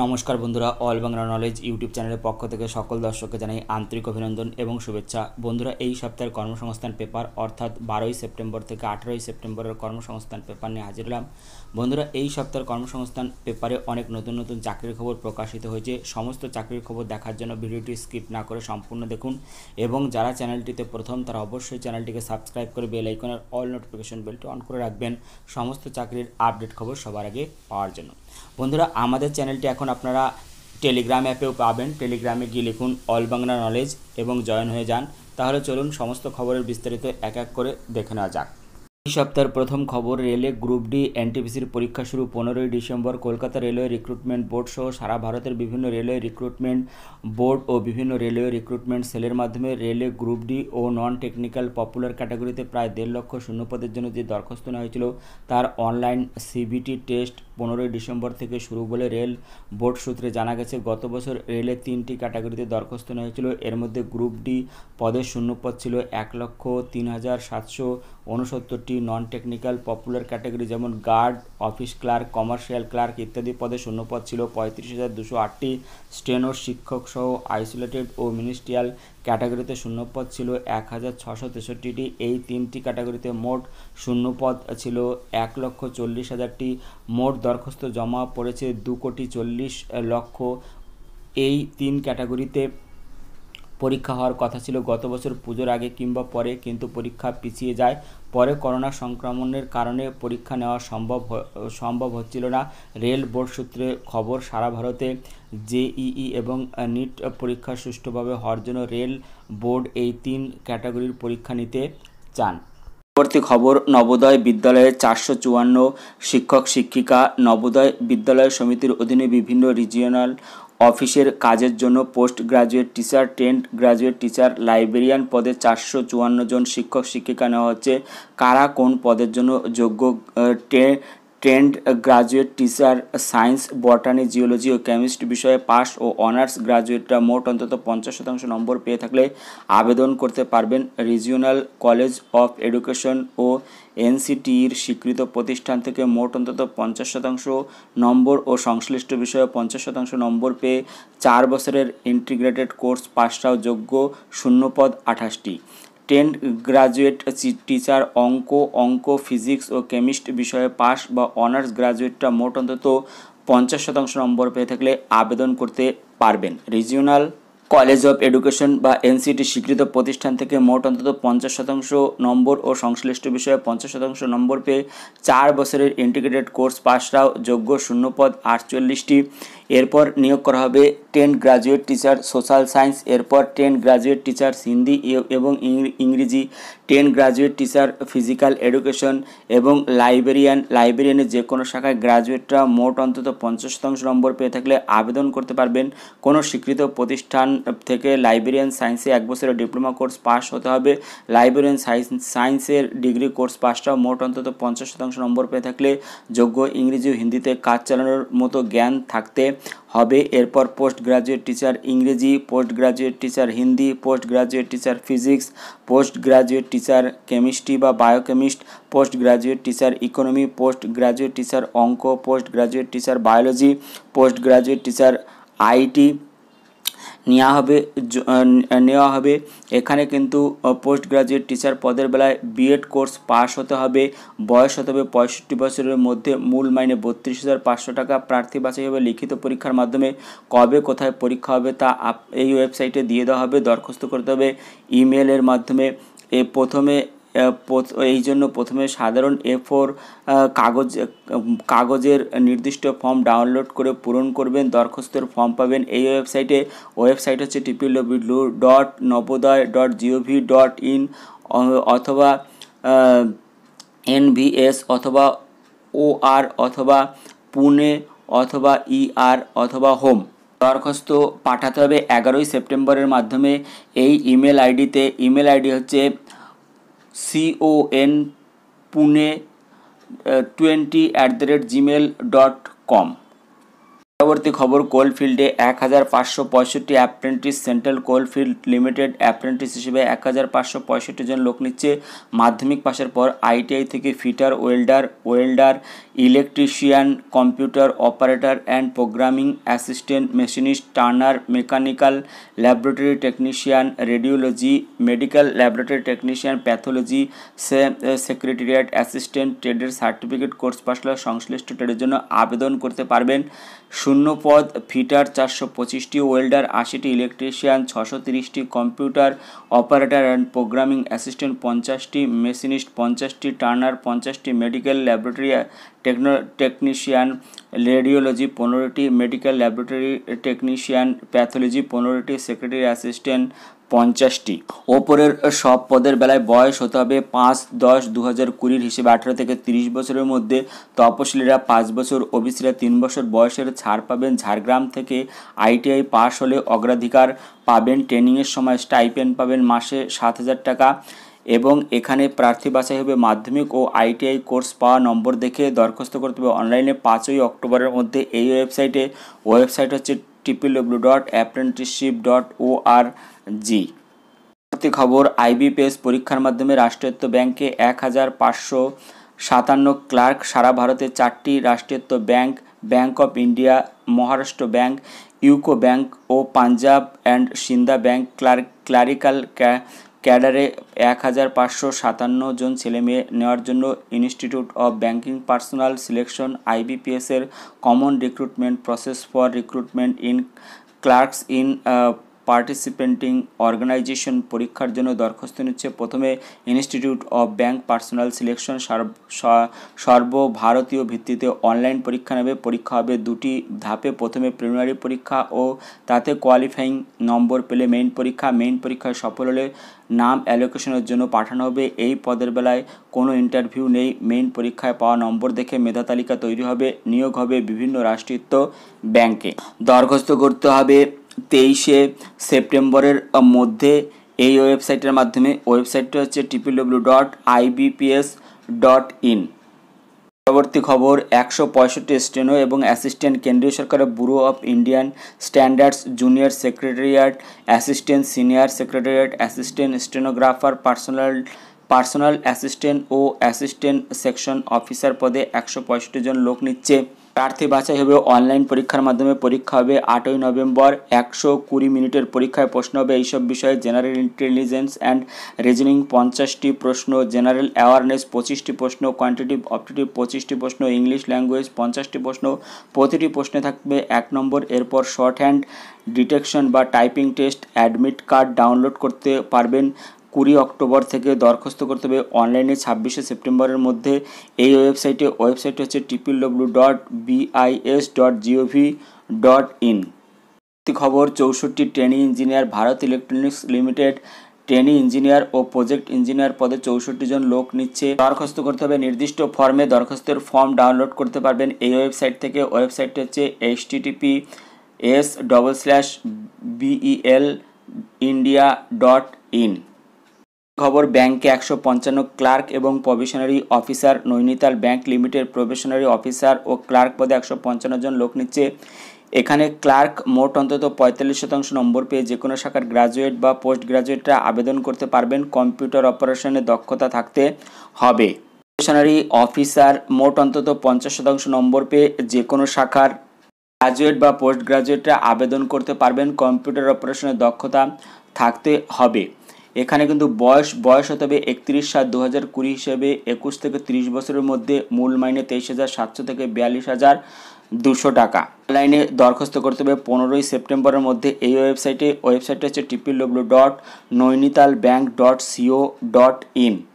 নমস্কার বন্ধুরা all Bangla knowledge YouTube চ্যানেলের পক্ষ থেকে সকল দর্শককে জানাই আন্তরিক অভিনন্দন এবং শুভেচ্ছা বন্ধুরা এই সপ্তাহের কর্মসংস্থান পেপার অর্থাৎ বারোই সেপ্টেম্বর থেকে আঠেরোই সেপ্টেম্বরের কর্মসংস্থান পেপার নিয়ে হাজির হলাম বন্ধুরা এই সপ্তাহের কর্মসংস্থান পেপারে অনেক নতুন নতুন চাকরির খবর প্রকাশিত হয়েছে সমস্ত চাকরির খবর দেখার জন্য ভিডিওটি স্কিপ না করে সম্পূর্ণ দেখুন এবং যারা চ্যানেলটিতে প্রথম তারা অবশ্যই চ্যানেলটিকে সাবস্ক্রাইব করে বেল আইকনের অল নোটিফিকেশন বেলটি অন করে রাখবেন সমস্ত চাকরির আপডেট খবর সবার আগে পাওয়ার জন্য বন্ধুরা আমাদের চ্যানেলটি এখন এখন আপনারা টেলিগ্রাম অ্যাপেও পাবেন টেলিগ্রামে গিয়ে লিখুন অল বাংলা নলেজ এবং জয়েন হয়ে যান তাহলে চলুন সমস্ত খবরের বিস্তারিত এক এক করে দেখে নেওয়া যাক এই সপ্তাহের প্রথম খবর রেলে গ্রুপ ডি এনটিপিসির পরীক্ষা শুরু পনেরোই December Kolkata railway recruitment board সহ সারা ভারতের বিভিন্ন রেলওয়ে রিক্রুটমেন্ট বোর্ড ও বিভিন্ন রেলওয়ে রিক্রুটমেন্ট সেলের মাধ্যমে রেলে গ্রুপ ডি ও নন টেকনিক্যাল পপুলার ক্যাটাগরিতে প্রায় দেড় লক্ষ শূন্যপদের জন্য যে দরখাস্ত নেওয়া হয়েছিল তার অনলাইন সিবিটি টেস্ট পনেরোই ডিসেম্বর থেকে শুরু বলে রেল বোর্ড সূত্রে জানা গেছে গত বছর রেলের তিনটি ক্যাটাগরিতে দরখাস্ত নেওয়া হয়েছিল এর মধ্যে গ্রুপ ডি পদের শূন্যপদ ছিল এক লক্ষ তিন হাজার সাতশো উনসত্তরটি নন টেকনিক্যাল পপুলার ক্যাটাগরি যেমন guard office clerk commercial clerk ইত্যাদি পদে শূন্যপদ ছিল পঁয়ত্রিশ হাজার দুশো আটটি স্টেনোর শিক্ষক সহ আইসোলেটেড ও মিনিস্ট্রিয়াল ক্যাটাগরিতে শূন্যপদ ছিল এক হাজার ছশো তেষট্টিটি এই তিনটি ক্যাটাগরিতে মোট শূন্যপদ ছিল এক লক্ষ চল্লিশ হাজারটি মোট দরখাস্ত জমা পড়েছে দু কোটি চল্লিশ লক্ষ এই তিন ক্যাটাগরিতে পরীক্ষা হওয়ার কথা ছিল গত বছর পুজোর আগে কিংবা পরে কিন্তু পরীক্ষা পিছিয়ে যায় পরে করোনা সংক্রমণের কারণে পরীক্ষা নেওয়া সম্ভব সম্ভব হচ্ছিল না রেল বোর্ড সূত্রে খবর সারা ভারতে জেইই এবং নিট পরীক্ষা সুষ্ঠুভাবে হওয়ার জন্য রেল বোর্ড এই তিন ক্যাটাগরির পরীক্ষা নিতে চান পরবর্তী খবর নবোদয় বিদ্যালয়ে চারশো চুয়ান্ন শিক্ষক শিক্ষিকা নবোদয় বিদ্যালয় সমিতির অধীনে বিভিন্ন রিজিওনাল অফিসের কাজের জন্য post graduate teacher trained graduate teacher librarian পদে চারশো চুয়ান্ন জন শিক্ষক শিক্ষিকা নেওয়া হচ্ছে কারা কোন পদের জন্য যোগ্য trained graduate teacher science botany geology ও কেমিস্ট্রি বিষয়ে পাস ও অনার্স গ্রাজুয়েটরা মোট অন্তত পঞ্চাশ শতাংশ নম্বর পেয়ে থাকলে আবেদন করতে পারবেন রিজিওনাল কলেজ অফ এডুকেশন ও এনসিটির স্বীকৃত প্রতিষ্ঠান থেকে মোট অন্তত পঞ্চাশ শতাংশ নম্বর ও সংশ্লিষ্ট বিষয়ে পঞ্চাশ শতাংশ নম্বর পেয়ে চার বছরের ইন্টিগ্রেটেড কোর্স পাশটাও যোগ্য শূন্যপদ আঠাশটি টেন গ্রাজুয়েট টিচার অঙ্ক অঙ্ক ফিজিক্স ও কেমিস্ট বিষয়ে পাস বা অনার্স গ্রাজুয়েটরা মোট অন্তত পঞ্চাশ শতাংশ নম্বর পেয়ে থাকলে আবেদন করতে পারবেন রিজিওনাল কলেজ অফ এডুকেশন বা এনসিটি স্বীকৃত প্রতিষ্ঠান থেকে মোট অন্তত পঞ্চাশ শতাংশ নম্বর ও সংশ্লিষ্ট বিষয়ে পঞ্চাশ শতাংশ নম্বর পেয়ে চার বছরের ইন্টিগ্রেটেড কোর্স পাশরাও যোগ্য শূন্যপদ আটচল্লিশটি এরপর নিয়োগ করা হবে trained graduate teacher social science এরপর টেন গ্রাজুয়েট টিচার হিন্দি এবং ইংরেজি trained graduate teacher physical education এবং লাইব্রেরিয়ান লাইব্রেরিয়ানের যে কোনো শাখায় গ্রাজুয়েটরা মোট অন্তত পঞ্চাশ শতাংশ নম্বর পেয়ে থাকলে আবেদন করতে পারবেন কোনো স্বীকৃত প্রতিষ্ঠান থেকে লাইব্রেরিয়ান সায়েন্সে এক বছরের ডিপ্লোমা কোর্স পাস হতে হবে লাইব্রেরিয়ান সায়েন্স সায়েন্সের ডিগ্রি কোর্স পাসটাও মোট অন্তত পঞ্চাশ শতাংশ নম্বর পেয়ে থাকলে যোগ্য ইংরেজি ও হিন্দিতে কাজ চালানোর মতো জ্ঞান থাকতে হবে এরপর পোস্ট গ্রাজুয়েট টিচার ইংরেজি post graduate teacher Hindi post graduate teacher physics post graduate teacher chemistry বা biochemist post graduate teacher economy post graduate teacher অঙ্ক post graduate teacher biology post graduate teacher IT নেওয়া হবে নেওয়া হবে এখানে কিন্তু পোস্ট গ্রাজুয়েট টিচার পদের বেলায় বিএড কোর্স পাস হতে হবে বয়স হতে হবে পঁয়ষট্টি বছরের মধ্যে মূল মাইনে বত্রিশ হাজার পাঁচশো টাকা প্রার্থী বাছাই হবে লিখিত পরীক্ষার মাধ্যমে কবে কোথায় পরীক্ষা হবে তা এই ওয়েবসাইটে দিয়ে দেওয়া হবে দরখাস্ত করতে হবে ইমেলের মাধ্যমে এ প্রথমে এই জন্য প্রথমে সাধারণ এ ফোর কাগজ কাগজের নির্দিষ্ট ফর্ম ডাউনলোড করে পূরণ করবেন দরখাস্তের ফর্ম পাবেন এই ওয়েবসাইটে ওয়েবসাইট হচ্ছে TPW dot Navodaya dot GOV dot in অথবা এনভিএস অথবা ওআর অথবা পুনে অথবা ইআর e অথবা হোম দরখাস্ত পাঠাতে হবে এগারোই সেপ্টেম্বরের মাধ্যমে এই ইমেল আইডিতে ইমেল আইডি হচ্ছে CON Pune twenty at the rate Gmail dot com পরবর্তী খবর কোলফিল্ডে এক হাজার পাঁচশো পঁয়ষট্টি apprentice central coalfield limited apprentice হিসেবে এক হাজার পাঁচশো পঁয়ষট্টি জন লোক নিচ্ছে মাধ্যমিক পাশের পর আইটিআই থেকে fitter welder welder electrician computer operator and programming assistant machinist turner mechanical laboratory technician radiology medical laboratory technician pathology secretariat assistant ট্রেডের সার্টিফিকেট কোর্স পাশ সংশ্লিষ্ট ট্রেডের জন্য আবেদন করতে পারবেন শূন্যপদ ফিটার চারশো পঁচিশটি ওয়েল্ডার আশিটি ইলেকট্রিশিয়ান ছশো তিরিশটি computer operator and programming assistant পঞ্চাশটি মেশিনিস্ট পঞ্চাশটি টার্নার পঞ্চাশটি medical laboratory techno technician radiology পনেরোটি মেডিকেল ল্যাবরেটরি টেকনিশিয়ান প্যাথোলজি পনেরোটি সেক্রেটারি অ্যাসিস্ট্যান্ট পঞ্চাশটি ওপরের সব পদের বেলায় বয়স হতে হবে পাঁচ দশ দু হাজার কুড়ির হিসেবে আঠারো থেকে তিরিশ বছরের মধ্যে তপশিলীরা পাঁচ বছর ওবিসিরা তিন বছর বয়সের ছাড় পাবেন ঝাড়গ্রাম থেকে আইটিআই পাশ হলে অগ্রাধিকার পাবেন ট্রেনিংয়ের সময় স্টাইপেন্ড পাবেন মাসে সাত হাজার টাকা এবং এখানে প্রার্থী বাছাই হবে মাধ্যমিক ও আইটিআই কোর্স পাওয়া নম্বর দেখে দরখাস্ত করতে হবে অনলাইনে পাঁচই অক্টোবরের মধ্যে এই ওয়েবসাইটে ওয়েবসাইট হচ্ছে ডট ডট ও আর জি পরবর্তী খবর আইবিপিএস পরীক্ষার মাধ্যমে রাষ্ট্রায়ত্ত ব্যাংকে এক হাজার পাঁচশো সাতান্ন ক্লার্ক সারা ভারতে চারটি রাষ্ট্রায়ত্ত bank bank of India Maharashtra bank UCO bank ও Punjab and Sind bank clerk clerical ক্যাডারে এক হাজার পাঁচশো সাতান্ন জন ছেলে মেয়ে নেওয়ার জন্য institute of banking personnel selection আইবিপিএসের common recruitment process for recruitment in clerks in participating organisation পরীক্ষার জন্য দরখাস্ত নিচ্ছে প্রথমে institute of bank personnel selection সর্বভারতীয় ভিত্তিতে অনলাইন পরীক্ষা নেবে পরীক্ষা হবে দুটি ধাপে প্রথমে প্রিলিমিনারি পরীক্ষা ও তাতে কোয়ালিফাইং নম্বর পেলে মেইন পরীক্ষা মেইন পরীক্ষায় সফল হলে নাম অ্যালোকেশনের জন্য পাঠানো হবে এই পদের বেলায় কোনো ইন্টারভিউ নেই মেইন পরীক্ষায় পাওয়া নম্বর দেখে মেধা তালিকা তৈরি হবে নিয়োগ হবে বিভিন্ন রাষ্ট্রীয় ব্যাংকে দরখাস্ত করতে হবে তেইশে সেপ্টেম্বরের মধ্যে এই ওয়েবসাইটের মাধ্যমে ওয়েবসাইটটা হচ্ছে TPW dot IBPS dot in পরবর্তী খবর একশো পঁয়ষট্টি স্টেনো এবং অ্যাসিস্ট্যান্ট কেন্দ্রীয় সরকারের bureau of Indian standards junior secretariat assistant senior secretariat assistant stenographer personal personal assistant ও অ্যাসিস্ট্যান্ট সেকশন অফিসার পদে একশো পঁয়ষট্টি জন লোক নিচ্ছে প্রার্থী বাছাই হবে অনলাইন পরীক্ষার মাধ্যমে পরীক্ষা হবে আটই নভেম্বর একশো কুড়ি মিনিটের পরীক্ষায় প্রশ্ন হবে এইসব বিষয়ে জেনারেল ইন্টেলিজেন্স অ্যান্ড রিজনিং পঞ্চাশটি প্রশ্ন জেনারেল অ্যাওয়ারনেস পঁচিশটি প্রশ্ন কোয়ান্টিটিভ অপটিটিভ পঁচিশটি প্রশ্ন ইংলিশ ল্যাঙ্গুয়েজ পঞ্চাশটি প্রশ্ন প্রতিটি প্রশ্নে থাকবে এক নম্বর এরপর শর্ট হ্যান্ড ডিটেকশন বা typing test admit card download করতে পারবেন কুড়ি অক্টোবর থেকে দরখাস্ত করতে হবে অনলাইনে ছাব্বিশে সেপ্টেম্বরের মধ্যে এই ওয়েবসাইটে ওয়েবসাইট হচ্ছে triple W dot BIS dot GOV dot in খবর চৌষট্টি training engineer Bharat electronics limited training engineer ও প্রজেক্ট ইঞ্জিনিয়ার পদে চৌষট্টি জন লোক নিচ্ছে দরখাস্ত করতে হবে নির্দিষ্ট ফর্মে দরখাস্তের ফর্ম ডাউনলোড করতে পারবেন এই ওয়েবসাইট থেকে ওয়েবসাইট হচ্ছে HTTP S double slash BEL India dot in খবর ব্যাংকে একশো পঞ্চান্ন ক্লার্ক এবং probationary officer Nainital bank limited probationary officer ও ক্লার্ক পদে একশো পঞ্চান্ন জন লোক নিচ্ছে এখানে ক্লার্ক মোট অন্তত পঁয়তাল্লিশ শতাংশ নম্বর পেয়ে যে কোনো শাখার গ্রাজুয়েট বা পোস্ট গ্রাজুয়েটরা আবেদন করতে পারবেন কম্পিউটার অপারেশনে দক্ষতা থাকতে হবে প্রবেশনারি অফিসার মোট অন্তত পঞ্চাশ শতাংশ নম্বর পেয়ে যে কোনো শাখার গ্রাজুয়েট বা পোস্ট গ্রাজুয়েটরা আবেদন করতে পারবেন কম্পিউটার অপারেশনে দক্ষতা থাকতে হবে এখানে কিন্তু বয়স বয়স হতে হবে একত্রিশ সাত দু হাজার কুড়ি হিসেবে একুশ থেকে ত্রিশ বছরের মধ্যে মূল মাইনে তেইশ হাজার সাতশো থেকে বিয়াল্লিশ হাজার দুশো টাকা অনলাইনে দরখাস্ত করতে হবে পনেরোই সেপ্টেম্বরের মধ্যে এই ওয়েবসাইটে ওয়েবসাইটটা হচ্ছে TP dot Nainital bank dot CO dot in